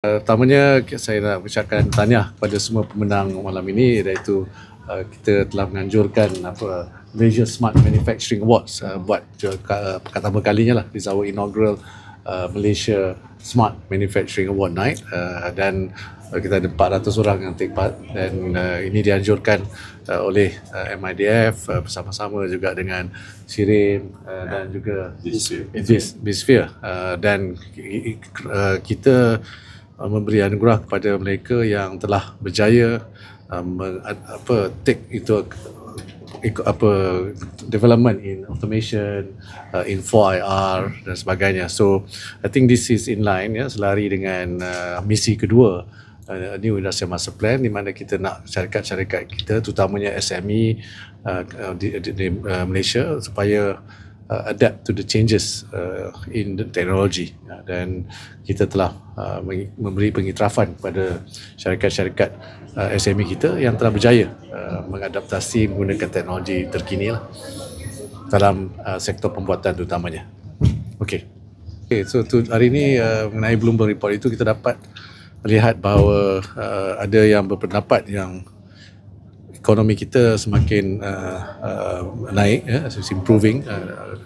Eh, pertamanya saya nak ucapkan tanya kepada semua pemenang malam ini iaitu uh, kita telah menganjurkan apa Malaysia Smart Manufacturing Awards uh, buat uh, pertama kalinya lah this our inaugural uh, Malaysia Smart Manufacturing Award night uh, dan kita ada 400 orang yang take part dan uh, ini dianjurkan uh, oleh uh, MIDF uh, bersama-sama juga dengan SIRIM uh, dan juga Bisphere uh, dan uh, kita Uh, memberi anugerah kepada mereka yang telah berjaya uh, apa take itu ikut apa development in automation uh, in 4IR dan sebagainya. So I think this is in line ya selari dengan uh, misi kedua uh, new industrial master plan di mana kita nak syarikat-syarikat kita terutamanya SME uh, di, di, di uh, Malaysia supaya uh, adapt to the changes uh, in the technology ya, dan kita telah uh, memberi pengiktirafan kepada syarikat-syarikat uh, SME kita yang telah berjaya uh, mengadaptasi menggunakan teknologi terkini lah dalam uh, sektor pembuatan utamanya. Okey. Okey, so tu hari ini uh, mengenai Bloomberg report itu kita dapat lihat bahawa uh, ada yang berpendapat yang ekonomi kita semakin uh, uh, naik ya yeah, improving uh,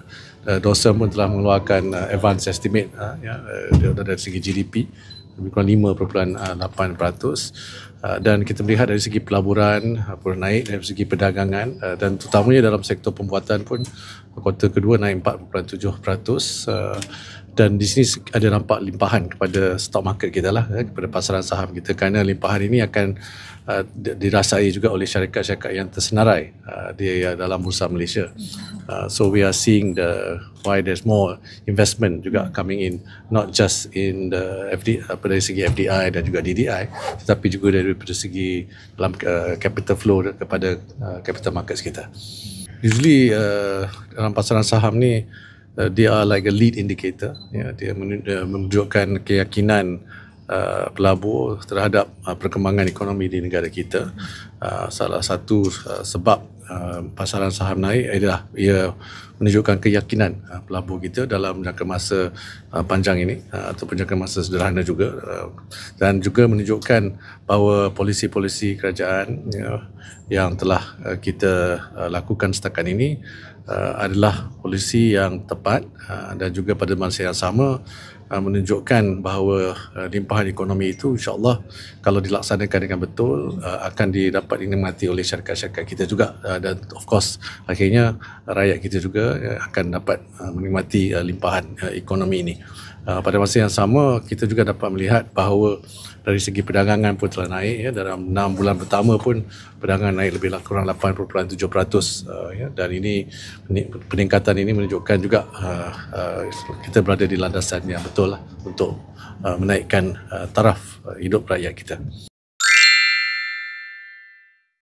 uh, Dawson pun telah mengeluarkan uh, advance estimate uh, ya yeah, uh, dari segi GDP lebih kurang 5.8% uh, dan kita melihat dari segi pelaburan ah, pun naik dari segi perdagangan uh, dan terutamanya dalam sektor pembuatan pun kuartal kedua naik 4.7% uh, ah, dan di sini ada nampak limpahan kepada stock market kita lah eh, kepada pasaran saham kita kerana limpahan ini akan uh, dirasai juga oleh syarikat-syarikat yang tersenarai uh, di dalam bursa Malaysia uh, so we are seeing the why there's more investment juga hmm. coming in not just in the FD apa uh, dari segi FDI dan juga DDI tetapi juga dari segi dalam uh, capital flow kepada uh, capital markets kita usually uh, dalam pasaran saham ni dia uh, like a lead indicator ya dia menunjukkan keyakinan Uh, pelabur terhadap uh, perkembangan ekonomi di negara kita hmm. uh, salah satu uh, sebab Ah, pasaran saham naik eh, adalah ia menunjukkan keyakinan ah, pelabur kita dalam jangka masa ah, panjang ini ataupun jangka masa sederhana juga dan juga menunjukkan bahawa polisi-polisi kerajaan ya, yang telah kita lakukan setakat ini adalah polisi yang tepat dan juga pada masa yang sama Uh, menunjukkan bahawa uh, limpahan ekonomi itu insyaAllah kalau dilaksanakan dengan betul uh, akan didapat dinikmati oleh syarikat-syarikat kita juga dan of course akhirnya rakyat kita juga akan dapat menikmati limpahan ekonomi ini. pada masa yang sama kita juga dapat melihat bahawa dari segi perdagangan pun telah naik ya dalam enam bulan pertama pun perdagangan naik lebih kurang 8.7% ya. dan ini peningkatan ini menunjukkan juga kita berada di landasan yang betul lah untuk uh, menaikkan uh, taraf uh, hidup rakyat kita.